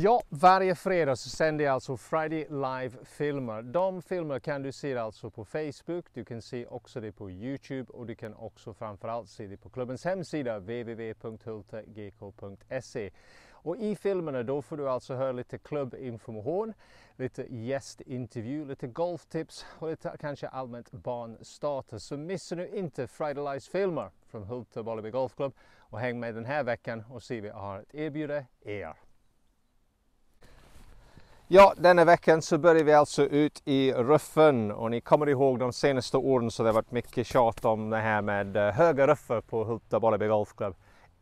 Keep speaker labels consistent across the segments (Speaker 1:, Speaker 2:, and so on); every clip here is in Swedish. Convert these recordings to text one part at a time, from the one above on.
Speaker 1: Ja, varje fredag så sänder jag alltså Friday Live-filmer. De filmer kan du se alltså på Facebook, du kan se också det på Youtube och du kan också framförallt se det på klubbens hemsida www.hultegk.se. Och i filmerna då får du alltså höra lite klubbinformation, lite gästintervju, lite golftips och lite kanske allmänt barnstarter. Så missa nu inte Friday Lives filmer från Hulte Bolleby Golfklubb och häng med den här veckan och se vad vi har att erbjuda er. Ja, denna veckan så börjar vi alltså ut i ruffen och ni kommer ihåg de senaste åren så det har varit mycket tjat om det här med eh, höga ruffer på Hulta Bolleby Golfklubb.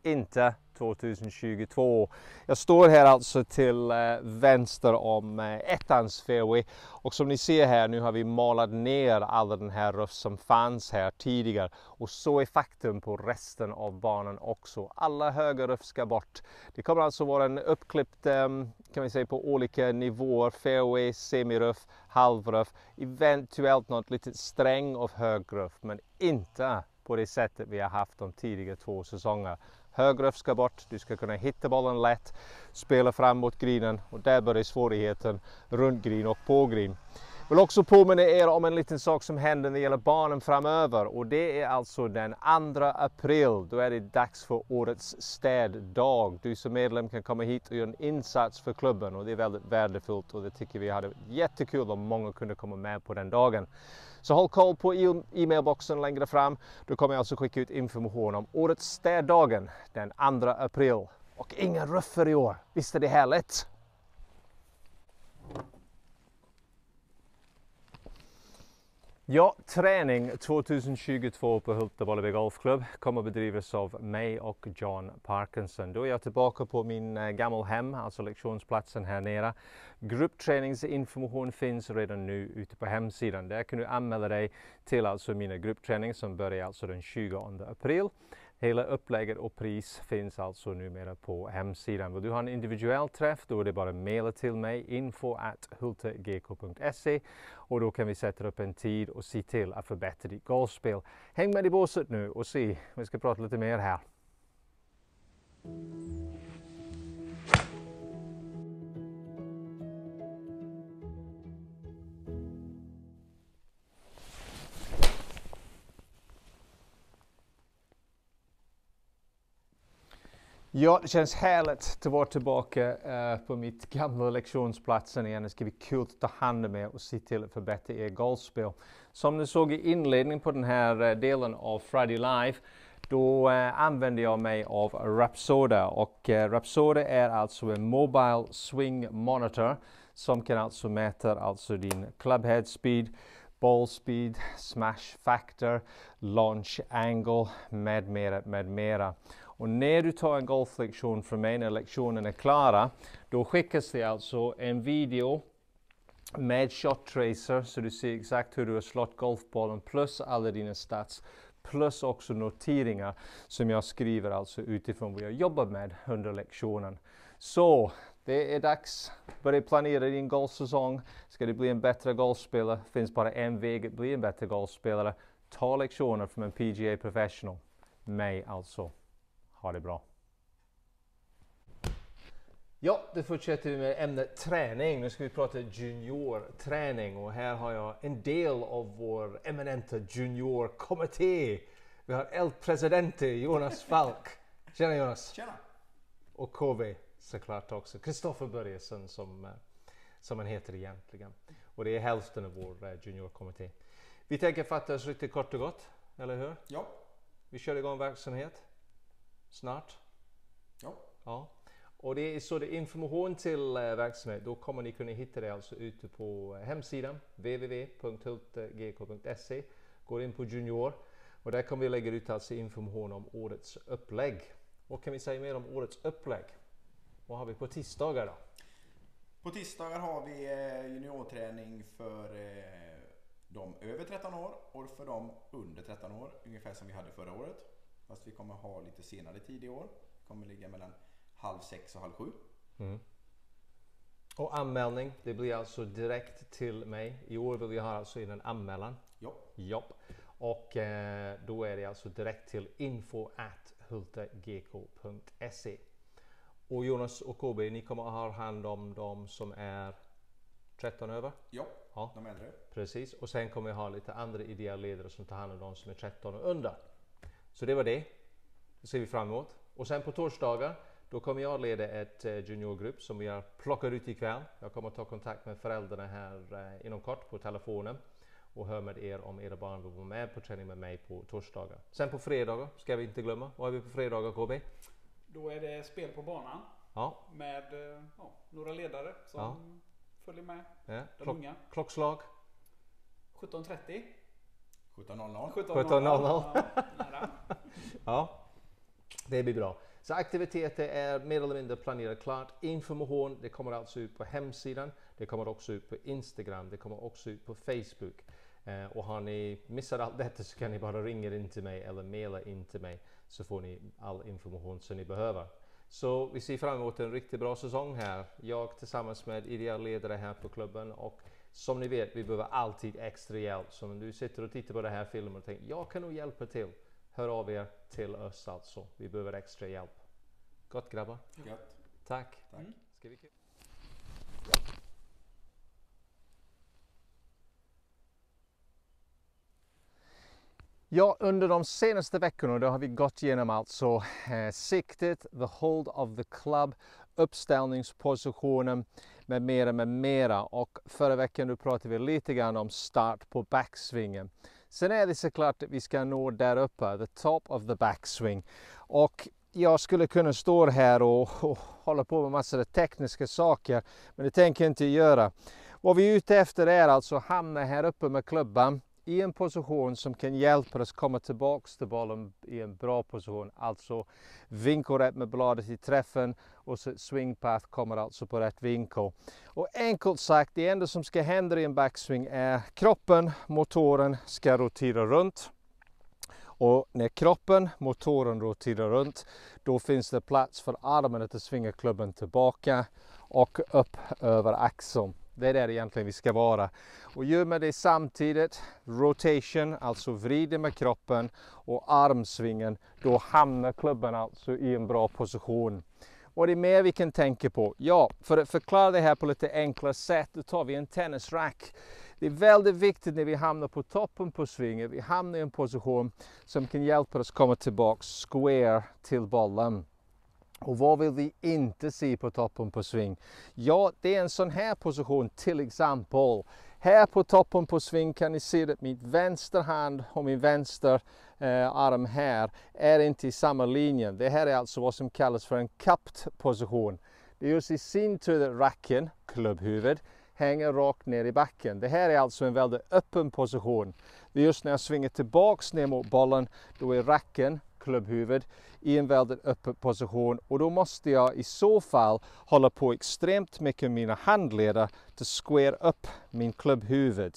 Speaker 1: Inte 2022. Jag står här alltså till eh, vänster om eh, ettans fairway och som ni ser här nu har vi malat ner all den här röst som fanns här tidigare och så är faktum på resten av banan också. Alla höga röft ska bort. Det kommer alltså vara en uppklippt ehm, kan vi säga på olika nivåer, fairway, semiröft, halvröft, eventuellt något litet sträng av högröft men inte på det sättet vi har haft de tidigare två säsongerna högröf ska bort, du ska kunna hitta bollen lätt, spela fram mot grinen och där börjar svårigheten runt green och på green. Jag Vill också påminna er om en liten sak som händer när det gäller barnen framöver och det är alltså den 2 april. Då är det dags för årets städdag. Du som medlem kan komma hit och göra en insats för klubben och det är väldigt värdefullt och det tycker vi hade jättekul om många kunde komma med på den dagen. Så håll koll på e-mailboxen längre fram. Då kommer jag alltså skicka ut information om årets städdagen den 2 april. Och inga ruffer i år. Visst är det härligt? Ja, träning 2022 på Hultevallevi Golfklubb kommer bedrivas av mig och John Parkinson. Då är jag tillbaka på min eh, gamla hem, alltså lektionsplatsen här nere. Gruppträningsinformation finns redan nu ute på hemsidan. Där kan du anmäla dig till alltså mina gruppträning som börjar alltså den 20 april. Hela upplägget och pris finns alltså numera på hemsidan. Vill du ha en individuell träff då är det bara mejla till mig info hultegk.se och då kan vi sätta upp en tid och se till att förbättra ditt golfspel. Häng med i båset nu och se, vi ska prata lite mer här. Ja, det känns härligt att vara tillbaka eh, på mitt gamla lektionsplatsen igen. Det ska bli kul att ta hand om er och se till att förbättra er golfspel. Som ni såg i inledningen på den här eh, delen av Friday Live, då eh, använder jag mig av Rapsoda och eh, Rapsoda är alltså en Mobile Swing Monitor som kan alltså mäta alltså din clubhead speed, ball speed, smash factor, launch angle med mera, med mera. Och när du tar en golflektion från mig, när lektionerna är klara, då skickas det alltså en video med shot tracer så du ser exakt hur du har slått golfbollen plus alla dina stats plus också noteringar som jag skriver alltså utifrån vad jag jobbar med under lektionen. Så det är dags. Börja planera din golfsäsong. Ska du bli en bättre golfspelare finns bara en väg att bli en bättre golfspelare. Ta lektioner från en PGA professional. Mig alltså. Ha det bra! Ja, då fortsätter vi med ämnet träning. Nu ska vi prata juniorträning och här har jag en del av vår eminenta juniorkommitté. Vi har El Presidente, Jonas Falk. Tjena Jonas! Tjena! Och KB såklart också. Kristoffer Börjesson som, eh, som han heter egentligen. Och det är hälften av vår eh, juniorkommitté. Vi tänker fatta oss riktigt kort och gott, eller hur? Ja. Vi kör igång verksamhet snart. Ja. ja. Och det är så det information till eh, verksamhet, då kommer ni kunna hitta det alltså ute på eh, hemsidan www.hultgk.se. Gå in på Junior och där kommer vi lägga ut alltså information om årets upplägg. Vad kan vi säga mer om årets upplägg? Vad har vi på tisdagar då? På tisdagar har vi eh, juniorträning för de över 13 år och för de under 13 år, ungefär som vi hade förra året. Fast vi kommer ha lite senare tid i år. Kommer ligga mellan halv sex och halv sju. Mm. Och anmälning, det blir alltså direkt till mig. I år vill jag ha alltså in en anmälan. Ja. Jopp. Och eh, då är det alltså direkt till info at hultegk.se. Och Jonas och KB, ni kommer att ha hand om de som är 13 över? Ja, ja, de äldre. Precis, och sen kommer jag ha lite andra ideella ledare som tar hand om de som är 13 och under. Så det var det. Det ser vi fram emot. Och sen på torsdagar då kommer jag leda ett eh, juniorgrupp som vi har plockat ut ikväll. Jag kommer ta kontakt med föräldrarna här eh, inom kort på telefonen och höra med er om era barn vill vara med på träning med mig på torsdagar. Sen på fredagar ska vi inte glömma. Vad har vi på fredagar KB? Då är det spel på banan ja. med eh, ja, några ledare som ja. följer med. Ja. De Klock, unga. Klockslag? 17.30. 17.00. ja, det blir bra. Så aktiviteter är mer eller mindre planerat klart information. Det kommer alltså ut på hemsidan. Det kommer också ut på Instagram. Det kommer också ut på Facebook. Eh, och har ni missat allt detta så kan ni bara ringa in till mig eller mejla in till mig så får ni all information som ni behöver. Så vi ser fram emot en riktigt bra säsong här. Jag tillsammans med ideell ledare här på klubben och som ni vet, vi behöver alltid extra hjälp. Så om du sitter och tittar på den här filmen och tänker jag kan nog hjälpa till. Hör av er till oss alltså. Vi behöver extra hjälp. Gott grabbar. Gott. Tack. Tack. Mm. Ska vi... Ja, under de senaste veckorna då har vi gått igenom alltså eh, siktet, the hold of the club, uppställningspositionen, med mera, med mera. Och förra veckan pratade vi lite grann om start på backsvingen. Sen är det såklart att vi ska nå där uppe, the top of the backswing. Och jag skulle kunna stå här och, och hålla på med massor av tekniska saker, men det tänker jag inte göra. Vad vi är ute efter är alltså att hamna här uppe med klubban i en position som kan hjälpa oss komma tillbaka till bollen i en bra position. Alltså vinkelrätt med bladet i träffen och så swingpath kommer alltså på rätt vinkel. Och enkelt sagt, det enda som ska hända i en backswing är kroppen, motorn ska rotera runt. Och när kroppen, motorn roterar runt, då finns det plats för armen att svinga klubben tillbaka och upp över axeln. Det är där egentligen vi ska vara. Och gör man det samtidigt, rotation, alltså vrider med kroppen och armsvingen, då hamnar klubban alltså i en bra position. Vad är det mer vi kan tänka på? Ja, för att förklara det här på lite enklare sätt, då tar vi en tennisrack. Det är väldigt viktigt när vi hamnar på toppen på svingen, vi hamnar i en position som kan hjälpa oss komma tillbaka square till bollen. Och vad vill vi inte se på toppen på sving? Ja, det är en sån här position till exempel. Här på toppen på sving kan ni se att min vänster hand och min vänster eh, arm här är inte i samma linje. Det här är alltså vad som kallas för en kapt position. Det är just i sin tur att racken, klubbhuvudet, hänger rakt ner i backen. Det här är alltså en väldigt öppen position. Det är just när jag svingar tillbaks ner mot bollen, då är racken klubbhuvud i en väldigt öppen position och då måste jag i så fall hålla på extremt mycket med mina handleder till square upp min klubbhuvud.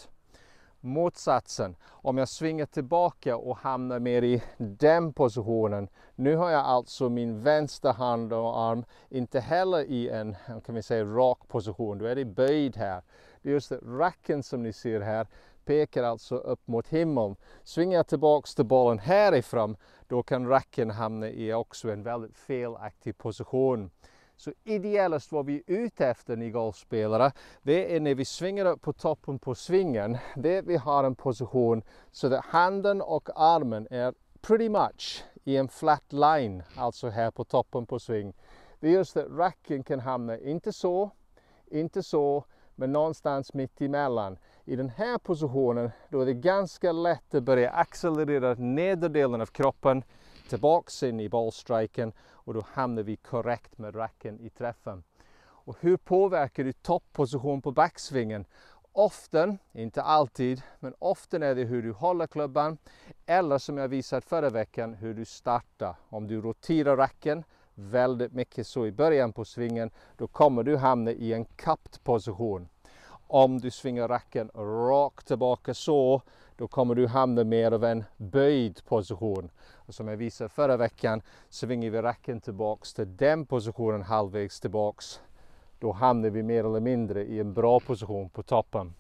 Speaker 1: Motsatsen, om jag svingar tillbaka och hamnar mer i den positionen. Nu har jag alltså min vänster hand och arm inte heller i en, kan vi säga, rak position. Då är det böjd här. Det är just racken som ni ser här pekar alltså upp mot himlen. Svingar jag tillbaks till bollen härifrån, då kan racken hamna i också en väldigt felaktig position. Så idealiskt vad vi är ute efter ni golfspelare, det är när vi svingar upp på toppen på svingen, det är att vi har en position så att handen och armen är pretty much i en flat line, alltså här på toppen på sving. Det gör just att racken kan hamna, inte så, inte så, men någonstans mitt emellan i den här positionen då är det ganska lätt att börja accelerera nederdelen av kroppen tillbaks in i bollstriken och då hamnar vi korrekt med racken i träffen. Och hur påverkar du topposition på backsvingen? Ofta, inte alltid, men ofta är det hur du håller klubban eller som jag visade förra veckan hur du startar. Om du roterar racken väldigt mycket så i början på svingen då kommer du hamna i en kappt position. Om du svingar racken rakt tillbaka så, då kommer du hamna mer av en böjd position. Och som jag visade förra veckan, svingar vi racken tillbaks till den positionen halvvägs tillbaks, då hamnar vi mer eller mindre i en bra position på toppen.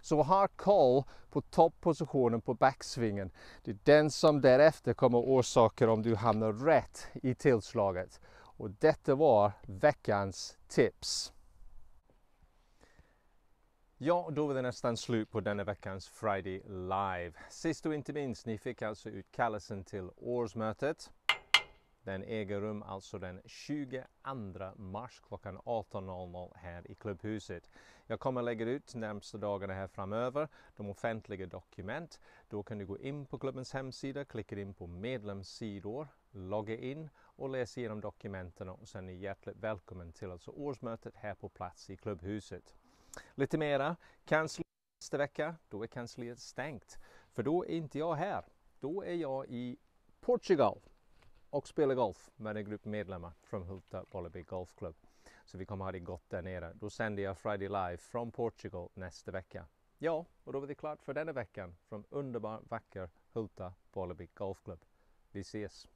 Speaker 1: Så ha koll på topppositionen på backsvingen. Det är den som därefter kommer orsaka om du hamnar rätt i tillslaget. Och detta var veckans tips. Ja, då var det nästan slut på denna veckans Friday Live. Sist och inte minst, ni fick alltså ut kallelsen till årsmötet. Den äger rum alltså den 22 mars klockan 18.00 här i Klubbhuset. Jag kommer lägga ut närmsta dagarna här framöver de offentliga dokument. Då kan du gå in på klubbens hemsida, klicka in på medlemssidor, logga in och läsa igenom dokumenten och sen är hjärtligt välkommen till alltså årsmötet här på plats i Klubbhuset. Lite mera, kansliet nästa vecka, då är kansliet stängt. För då är inte jag här. Då är jag i Portugal och spelar golf med en grupp medlemmar från Hulta Bolleby Golfklubb. Så vi kommer ha det gott där nere. Då sänder jag Friday Live från Portugal nästa vecka. Ja, och då var det klart för denna veckan från underbar, vacker Hulta Bolleby Golfklubb. Vi ses!